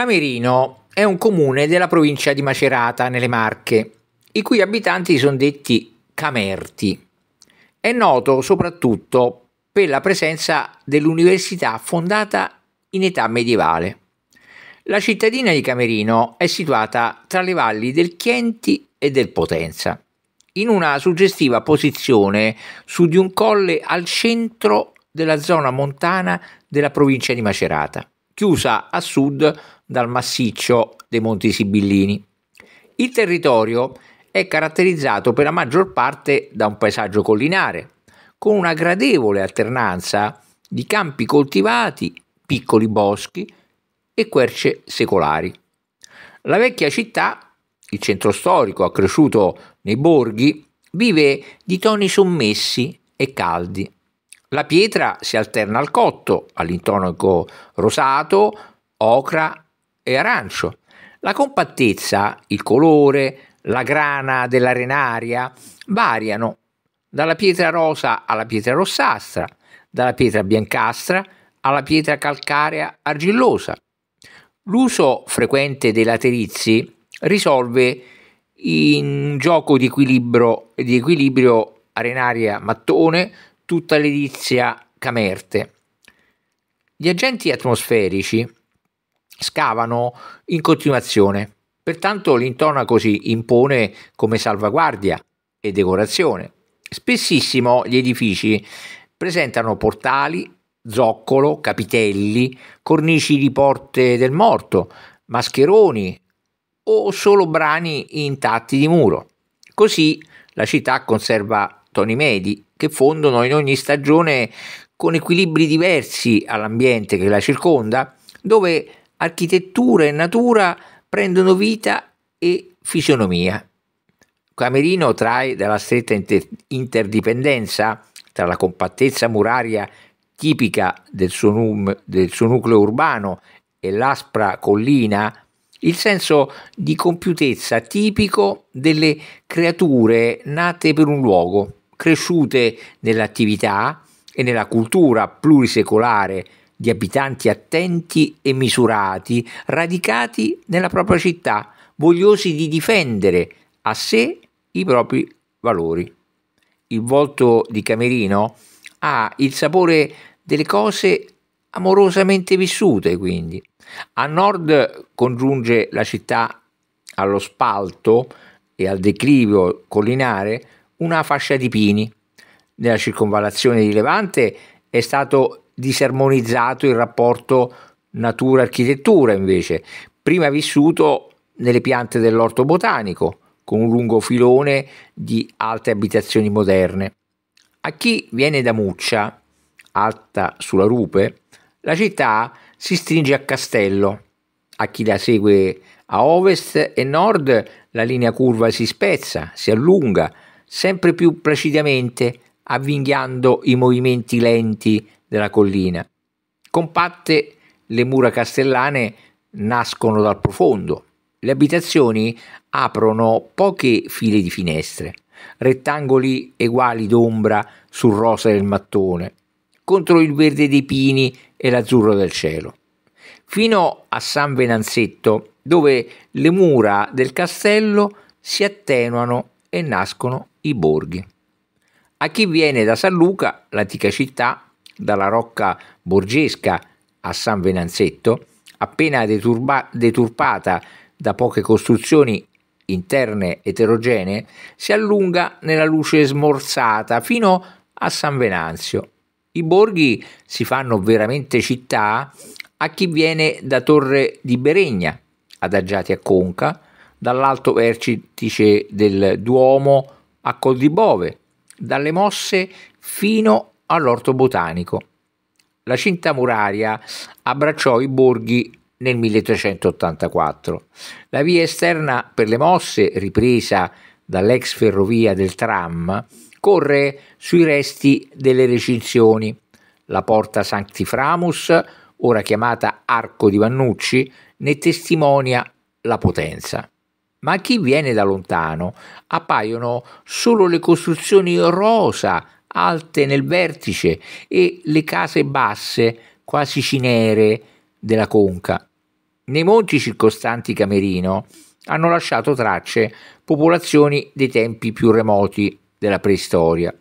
Camerino è un comune della provincia di Macerata, nelle Marche, i cui abitanti sono detti Camerti. È noto soprattutto per la presenza dell'università fondata in età medievale. La cittadina di Camerino è situata tra le valli del Chienti e del Potenza, in una suggestiva posizione su di un colle al centro della zona montana della provincia di Macerata, chiusa a sud dal massiccio dei Monti Sibillini. Il territorio è caratterizzato per la maggior parte da un paesaggio collinare, con una gradevole alternanza di campi coltivati, piccoli boschi e querce secolari. La vecchia città, il centro storico accresciuto nei borghi, vive di toni sommessi e caldi. La pietra si alterna al cotto, all'intonaco rosato, ocra e arancio. La compattezza, il colore, la grana dell'arenaria variano dalla pietra rosa alla pietra rossastra, dalla pietra biancastra alla pietra calcarea argillosa. L'uso frequente dei laterizi risolve in gioco di equilibrio, di equilibrio arenaria mattone tutta l'edizia camerte. Gli agenti atmosferici scavano in continuazione. Pertanto l'intonaco si impone come salvaguardia e decorazione. Spessissimo gli edifici presentano portali, zoccolo, capitelli, cornici di porte del morto, mascheroni o solo brani intatti di muro. Così la città conserva toni medi che fondono in ogni stagione con equilibri diversi all'ambiente che la circonda, dove architettura e natura prendono vita e fisionomia. Camerino trae dalla stretta interdipendenza tra la compattezza muraria tipica del suo, num- del suo nucleo urbano e l'aspra collina il senso di compiutezza tipico delle creature nate per un luogo, cresciute nell'attività e nella cultura plurisecolare di abitanti attenti e misurati, radicati nella propria città, vogliosi di difendere a sé i propri valori. Il volto di Camerino ha il sapore delle cose amorosamente vissute, quindi. A nord congiunge la città allo spalto e al declivio collinare una fascia di pini. Nella circonvallazione di Levante è stato disarmonizzato il rapporto natura-architettura invece, prima vissuto nelle piante dell'orto botanico, con un lungo filone di alte abitazioni moderne. A chi viene da Muccia, alta sulla rupe, la città si stringe a castello, a chi la segue a ovest e nord la linea curva si spezza, si allunga, sempre più placidamente, avvinghiando i movimenti lenti della collina. Compatte le mura castellane nascono dal profondo. Le abitazioni aprono poche file di finestre, rettangoli eguali d'ombra sul rosa del mattone, contro il verde dei pini e l'azzurro del cielo. Fino a San Venanzetto, dove le mura del castello si attenuano e nascono i borghi. A chi viene da San Luca, l'antica città, dalla rocca borgesca a San Venanzetto, appena deturba, deturpata da poche costruzioni interne eterogenee, si allunga nella luce smorzata fino a San Venanzio. I borghi si fanno veramente città a chi viene da Torre di Beregna, adagiati a Conca, dall'alto vertice del Duomo a Col di Bove, dalle mosse fino all'orto botanico. La cinta muraria abbracciò i borghi nel 1384. La via esterna per le mosse, ripresa dall'ex ferrovia del tram, corre sui resti delle recinzioni. La porta Sanctiframus, ora chiamata Arco di Vannucci, ne testimonia la potenza. Ma a chi viene da lontano appaiono solo le costruzioni rosa alte nel vertice e le case basse, quasi cinere, della conca. Nei monti circostanti Camerino hanno lasciato tracce popolazioni dei tempi più remoti della preistoria.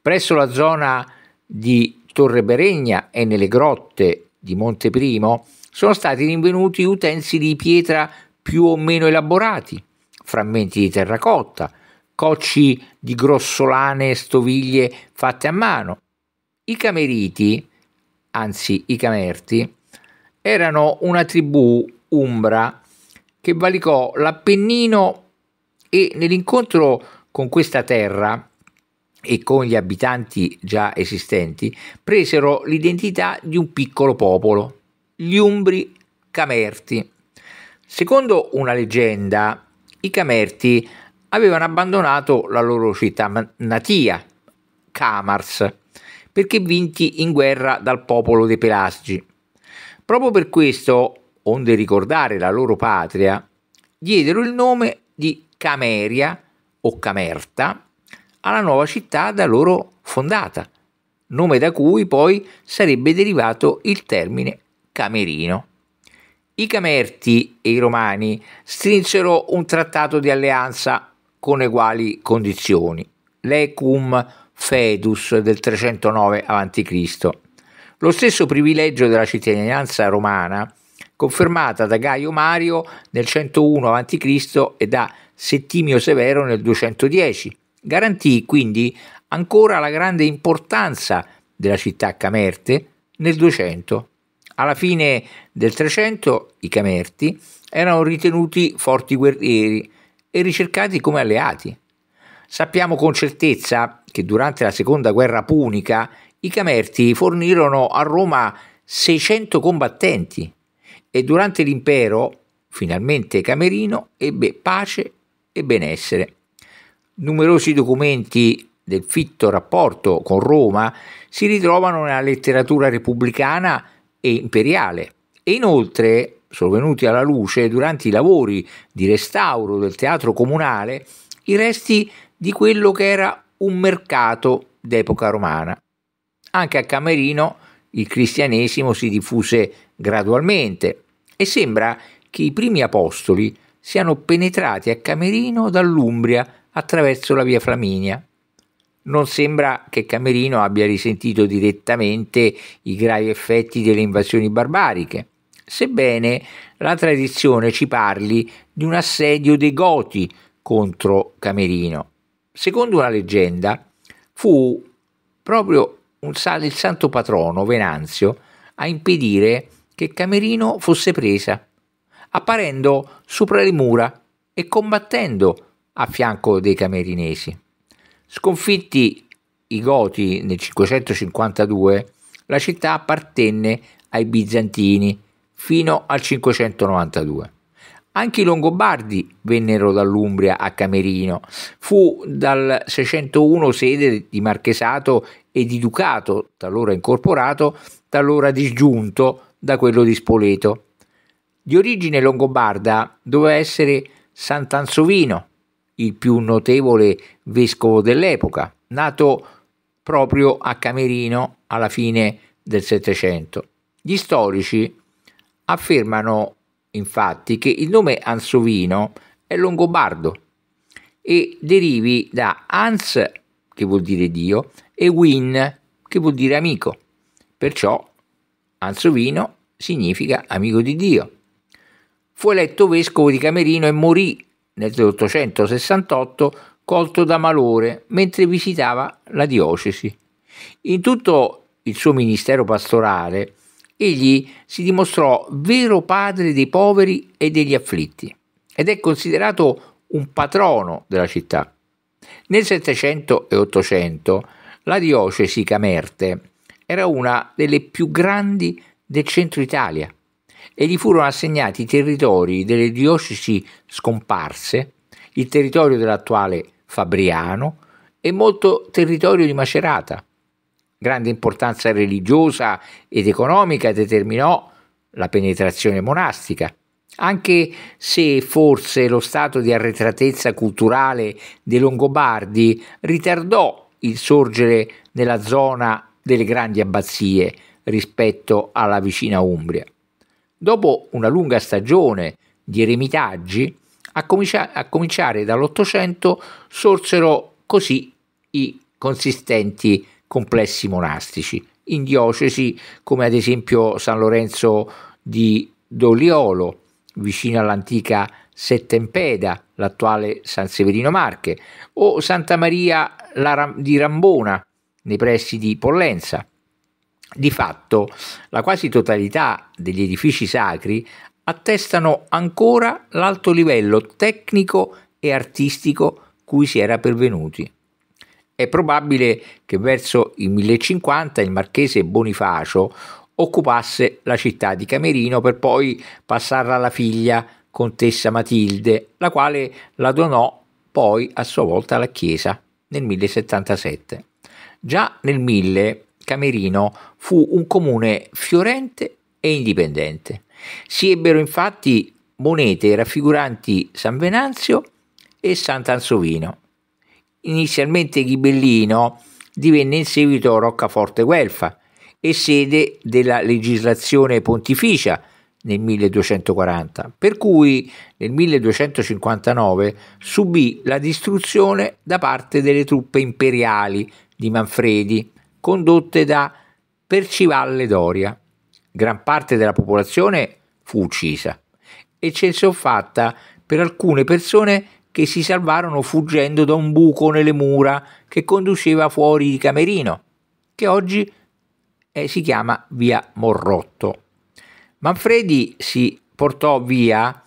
Presso la zona di Torre Beregna e nelle grotte di Monte Primo sono stati rinvenuti utensili di pietra più o meno elaborati, frammenti di terracotta, cocci di grossolane stoviglie fatte a mano. I cameriti, anzi i camerti, erano una tribù umbra che valicò l'Appennino e nell'incontro con questa terra e con gli abitanti già esistenti presero l'identità di un piccolo popolo, gli Umbri Camerti. Secondo una leggenda, i Camerti avevano abbandonato la loro città natia, Camars, perché vinti in guerra dal popolo dei Pelasgi. Proprio per questo, onde ricordare la loro patria, diedero il nome di Cameria o Camerta alla nuova città da loro fondata, nome da cui poi sarebbe derivato il termine Camerino. I Camerti e i Romani strinsero un trattato di alleanza con uguali condizioni, l'ecum fedus del 309 a.C. Lo stesso privilegio della cittadinanza romana, confermata da Gaio Mario nel 101 a.C. e da Settimio Severo nel 210, garantì quindi ancora la grande importanza della città Camerte nel 200. Alla fine del 300 i Camerti erano ritenuti forti guerrieri e ricercati come alleati. Sappiamo con certezza che durante la seconda guerra punica i Camerti fornirono a Roma 600 combattenti e durante l'impero, finalmente Camerino, ebbe pace e benessere. Numerosi documenti del fitto rapporto con Roma si ritrovano nella letteratura repubblicana e imperiale e inoltre sono venuti alla luce durante i lavori di restauro del teatro comunale i resti di quello che era un mercato d'epoca romana. Anche a Camerino il cristianesimo si diffuse gradualmente e sembra che i primi apostoli siano penetrati a Camerino dall'Umbria attraverso la via Flaminia. Non sembra che Camerino abbia risentito direttamente i gravi effetti delle invasioni barbariche sebbene la tradizione ci parli di un assedio dei Goti contro Camerino. Secondo una leggenda, fu proprio il santo patrono Venanzio a impedire che Camerino fosse presa, apparendo sopra le mura e combattendo a fianco dei camerinesi. Sconfitti i Goti nel 552, la città appartenne ai bizantini fino al 592. Anche i Longobardi vennero dall'Umbria a Camerino. Fu dal 601 sede di marchesato e di ducato, talora incorporato, talora disgiunto da quello di Spoleto. Di origine longobarda doveva essere Sant'Ansovino, il più notevole vescovo dell'epoca, nato proprio a Camerino alla fine del Settecento. Gli storici Affermano infatti che il nome Ansovino è longobardo e derivi da Ans, che vuol dire Dio, e Win, che vuol dire amico. Perciò Ansovino significa amico di Dio. Fu eletto vescovo di Camerino e morì nel 1868 colto da malore mentre visitava la diocesi. In tutto il suo ministero pastorale egli si dimostrò vero padre dei poveri e degli afflitti ed è considerato un patrono della città. Nel 700 e 800 la diocesi Camerte era una delle più grandi del centro Italia e gli furono assegnati i territori delle diocesi scomparse, il territorio dell'attuale Fabriano e molto territorio di Macerata grande importanza religiosa ed economica determinò la penetrazione monastica, anche se forse lo stato di arretratezza culturale dei Longobardi ritardò il sorgere nella zona delle grandi abbazie rispetto alla vicina Umbria. Dopo una lunga stagione di eremitaggi, a, cominciare, a cominciare dall'Ottocento sorsero così i consistenti complessi monastici, in diocesi come ad esempio San Lorenzo di Doliolo, vicino all'antica Settempeda, l'attuale San Severino Marche, o Santa Maria di Rambona, nei pressi di Pollenza. Di fatto, la quasi totalità degli edifici sacri attestano ancora l'alto livello tecnico e artistico cui si era pervenuti. È probabile che verso il 1050 il marchese Bonifacio occupasse la città di Camerino per poi passarla alla figlia, contessa Matilde, la quale la donò poi a sua volta alla Chiesa nel 1077. Già nel 1000 Camerino fu un comune fiorente e indipendente. Si ebbero infatti monete raffiguranti San Venanzio e Sant'Ansovino Inizialmente Ghibellino divenne in seguito Roccaforte Guelfa e sede della legislazione pontificia nel 1240, per cui nel 1259 subì la distruzione da parte delle truppe imperiali di Manfredi, condotte da Percivalle Doria. Gran parte della popolazione fu uccisa, e eccezion fatta per alcune persone che si salvarono fuggendo da un buco nelle mura che conduceva fuori di Camerino, che oggi eh, si chiama via Morrotto. Manfredi si portò via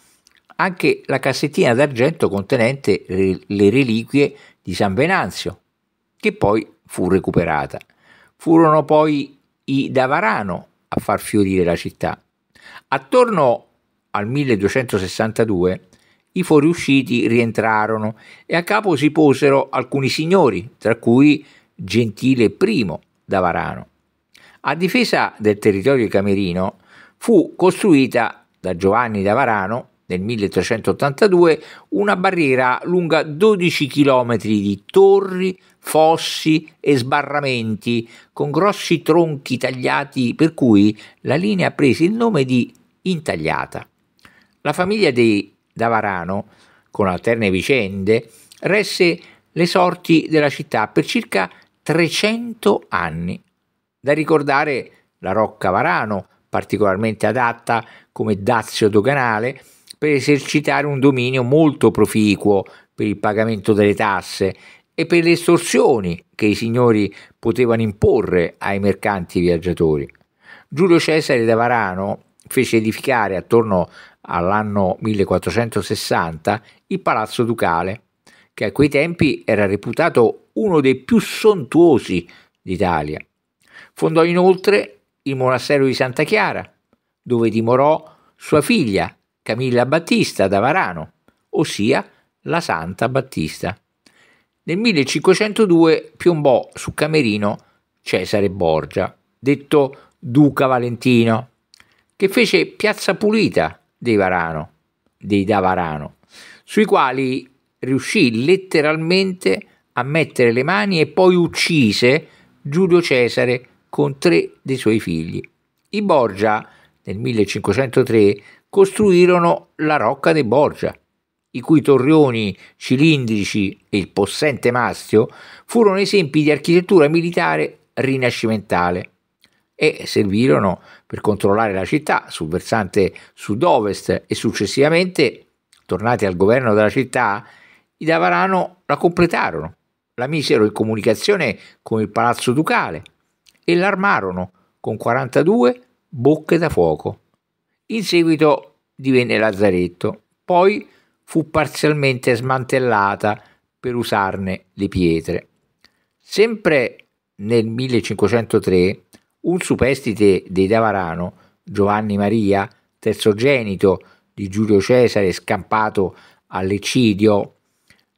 anche la cassettina d'argento contenente le reliquie di San Venanzio, che poi fu recuperata. Furono poi i Davarano a far fiorire la città. Attorno al 1262 i fuoriusciti rientrarono e a capo si posero alcuni signori, tra cui Gentile I da Varano. A difesa del territorio camerino fu costruita da Giovanni da Varano nel 1382 una barriera lunga 12 km di torri, fossi e sbarramenti con grossi tronchi tagliati per cui la linea prese il nome di intagliata. La famiglia dei da Varano, con alterne vicende, resse le sorti della città per circa 300 anni. Da ricordare la Rocca Varano, particolarmente adatta come dazio doganale per esercitare un dominio molto proficuo per il pagamento delle tasse e per le estorsioni che i signori potevano imporre ai mercanti viaggiatori. Giulio Cesare da Varano fece edificare attorno all'anno 1460 il Palazzo Ducale, che a quei tempi era reputato uno dei più sontuosi d'Italia. Fondò inoltre il monastero di Santa Chiara, dove dimorò sua figlia Camilla Battista da Varano, ossia la Santa Battista. Nel 1502 piombò su Camerino Cesare Borgia, detto Duca Valentino, che fece Piazza Pulita dei Varano, dei Davarano, sui quali riuscì letteralmente a mettere le mani e poi uccise Giulio Cesare con tre dei suoi figli. I Borgia nel 1503 costruirono la Rocca dei Borgia, i cui torrioni cilindrici e il possente mastio furono esempi di architettura militare rinascimentale e servirono per controllare la città sul versante sud-ovest e successivamente, tornati al governo della città, i Davarano la completarono, la misero in comunicazione con il palazzo ducale e l'armarono con 42 bocche da fuoco. In seguito divenne lazzaretto, poi fu parzialmente smantellata per usarne le pietre. Sempre nel 1503 un superstite dei Davarano, Giovanni Maria, terzogenito di Giulio Cesare scampato all'eccidio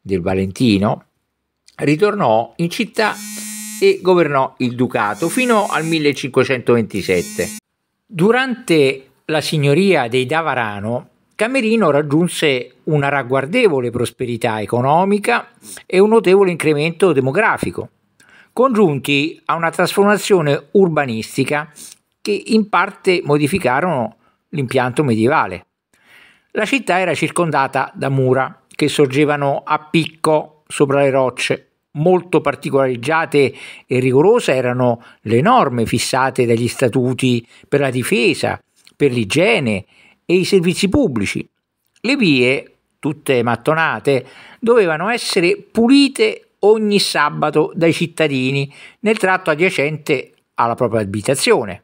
del Valentino, ritornò in città e governò il ducato fino al 1527. Durante la signoria dei Davarano, Camerino raggiunse una ragguardevole prosperità economica e un notevole incremento demografico congiunti a una trasformazione urbanistica che in parte modificarono l'impianto medievale. La città era circondata da mura che sorgevano a picco sopra le rocce. Molto particolareggiate e rigorose erano le norme fissate dagli statuti per la difesa, per l'igiene e i servizi pubblici. Le vie, tutte mattonate, dovevano essere pulite ogni sabato dai cittadini nel tratto adiacente alla propria abitazione.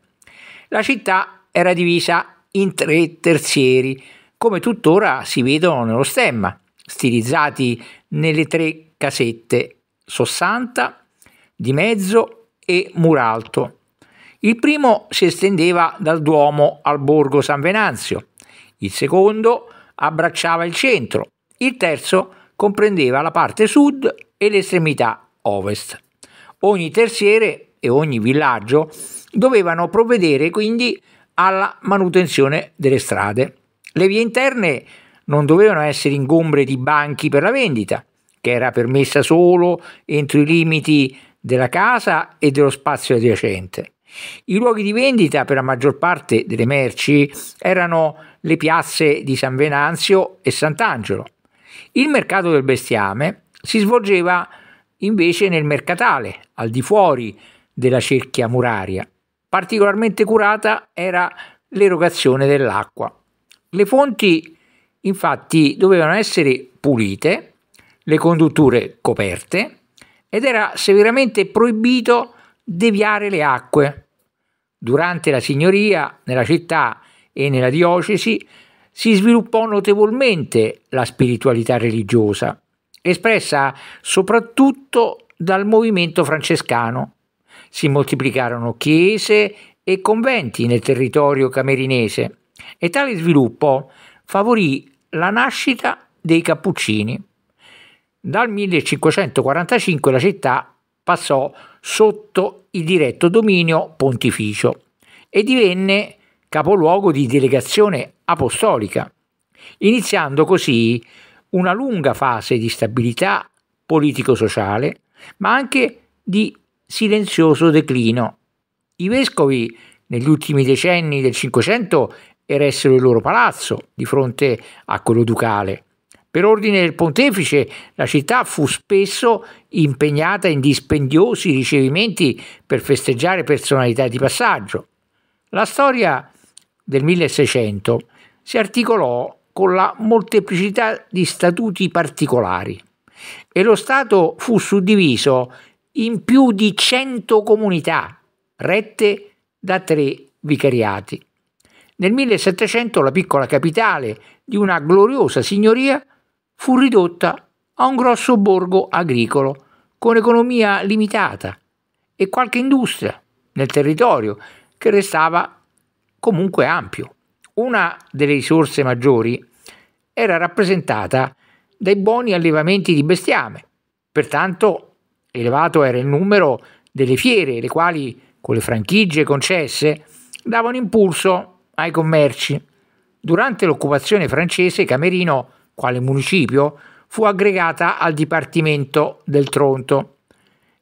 La città era divisa in tre terzieri, come tuttora si vedono nello stemma, stilizzati nelle tre casette Sossanta, di mezzo e Muralto. Il primo si estendeva dal Duomo al borgo San Venanzio, il secondo abbracciava il centro, il terzo comprendeva la parte sud e l'estremità ovest. Ogni terziere e ogni villaggio dovevano provvedere quindi alla manutenzione delle strade. Le vie interne non dovevano essere ingombre di banchi per la vendita, che era permessa solo entro i limiti della casa e dello spazio adiacente. I luoghi di vendita per la maggior parte delle merci erano le piazze di San Venanzio e Sant'Angelo. Il mercato del bestiame si svolgeva invece nel mercatale, al di fuori della cerchia muraria. Particolarmente curata era l'erogazione dell'acqua. Le fonti infatti dovevano essere pulite, le condutture coperte ed era severamente proibito deviare le acque. Durante la signoria, nella città e nella diocesi, si sviluppò notevolmente la spiritualità religiosa espressa soprattutto dal movimento francescano. Si moltiplicarono chiese e conventi nel territorio camerinese e tale sviluppo favorì la nascita dei cappuccini. Dal 1545 la città passò sotto il diretto dominio pontificio e divenne capoluogo di delegazione apostolica, iniziando così una lunga fase di stabilità politico-sociale, ma anche di silenzioso declino. I vescovi negli ultimi decenni del Cinquecento eressero il loro palazzo di fronte a quello ducale. Per ordine del pontefice la città fu spesso impegnata in dispendiosi ricevimenti per festeggiare personalità di passaggio. La storia del 1600 si articolò con la molteplicità di statuti particolari e lo Stato fu suddiviso in più di 100 comunità rette da tre vicariati. Nel 1700 la piccola capitale di una gloriosa signoria fu ridotta a un grosso borgo agricolo con economia limitata e qualche industria nel territorio che restava comunque ampio. Una delle risorse maggiori era rappresentata dai buoni allevamenti di bestiame, pertanto elevato era il numero delle fiere, le quali, con le franchigie concesse, davano impulso ai commerci. Durante l'occupazione francese Camerino, quale municipio, fu aggregata al Dipartimento del Tronto.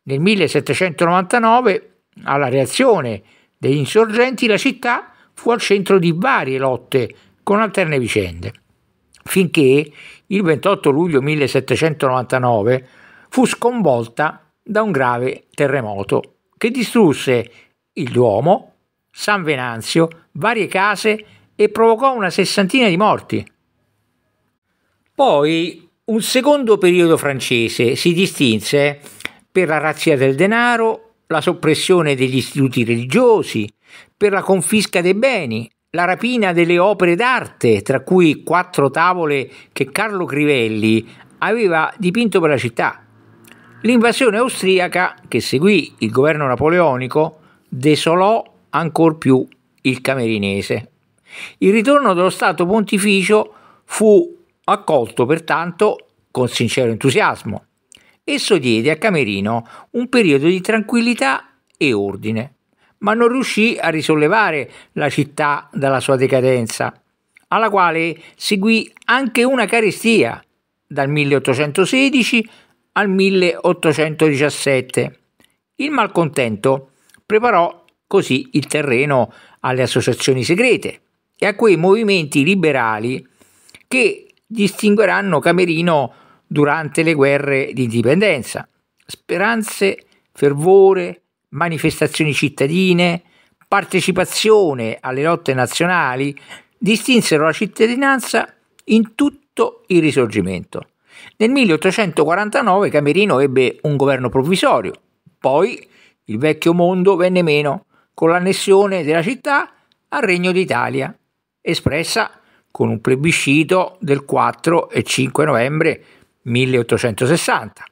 Nel 1799, alla reazione degli insorgenti, la città fu al centro di varie lotte con alterne vicende, finché il 28 luglio 1799 fu sconvolta da un grave terremoto che distrusse il Duomo, San Venanzio, varie case e provocò una sessantina di morti. Poi un secondo periodo francese si distinse per la razzia del denaro, la soppressione degli istituti religiosi, per la confisca dei beni, la rapina delle opere d'arte, tra cui quattro tavole che Carlo Crivelli aveva dipinto per la città. L'invasione austriaca, che seguì il governo napoleonico, desolò ancor più il camerinese. Il ritorno dello Stato pontificio fu accolto pertanto con sincero entusiasmo. Esso diede a Camerino un periodo di tranquillità e ordine ma non riuscì a risollevare la città dalla sua decadenza, alla quale seguì anche una carestia dal 1816 al 1817. Il malcontento preparò così il terreno alle associazioni segrete e a quei movimenti liberali che distingueranno Camerino durante le guerre di indipendenza. Speranze, fervore, manifestazioni cittadine, partecipazione alle lotte nazionali distinsero la cittadinanza in tutto il risorgimento. Nel 1849 Camerino ebbe un governo provvisorio, poi il vecchio mondo venne meno con l'annessione della città al Regno d'Italia, espressa con un plebiscito del 4 e 5 novembre 1860.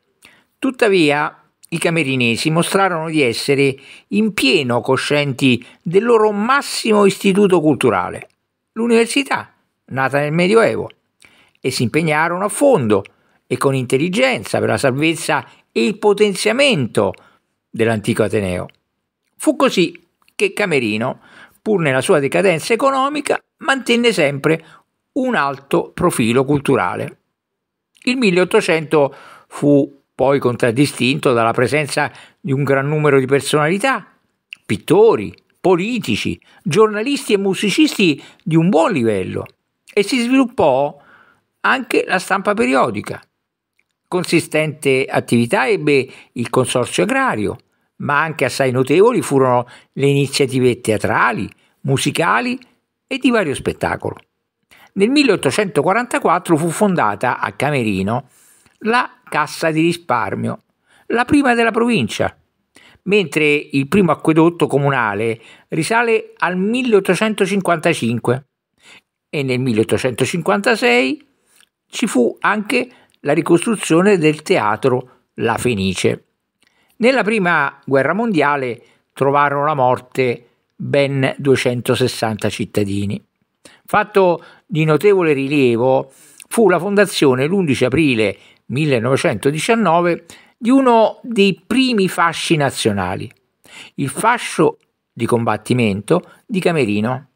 Tuttavia, i camerinesi mostrarono di essere in pieno coscienti del loro massimo istituto culturale, l'università, nata nel Medioevo, e si impegnarono a fondo e con intelligenza per la salvezza e il potenziamento dell'antico Ateneo. Fu così che Camerino, pur nella sua decadenza economica, mantenne sempre un alto profilo culturale. Il 1800 fu poi contraddistinto dalla presenza di un gran numero di personalità, pittori, politici, giornalisti e musicisti di un buon livello e si sviluppò anche la stampa periodica. Consistente attività ebbe il consorzio agrario, ma anche assai notevoli furono le iniziative teatrali, musicali e di vario spettacolo. Nel 1844 fu fondata a Camerino la Cassa di risparmio, la prima della provincia, mentre il primo acquedotto comunale risale al 1855 e nel 1856 ci fu anche la ricostruzione del teatro La Fenice. Nella prima guerra mondiale trovarono la morte ben 260 cittadini. Fatto di notevole rilievo fu la fondazione l'11 aprile 1919 di uno dei primi fasci nazionali, il fascio di combattimento di Camerino,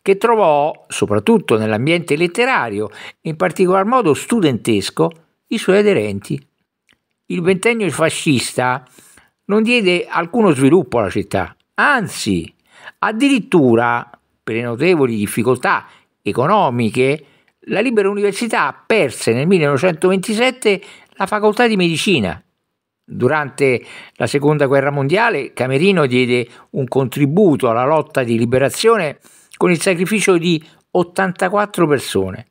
che trovò, soprattutto nell'ambiente letterario e in particolar modo studentesco, i suoi aderenti. Il ventennio fascista non diede alcuno sviluppo alla città, anzi, addirittura per le notevoli difficoltà economiche la Libera Università perse nel 1927 la facoltà di medicina. Durante la Seconda Guerra Mondiale Camerino diede un contributo alla lotta di liberazione con il sacrificio di 84 persone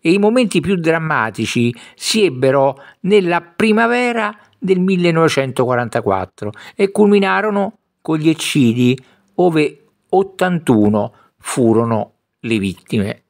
e i momenti più drammatici si ebbero nella primavera del 1944 e culminarono con gli eccidi ove 81 furono le vittime.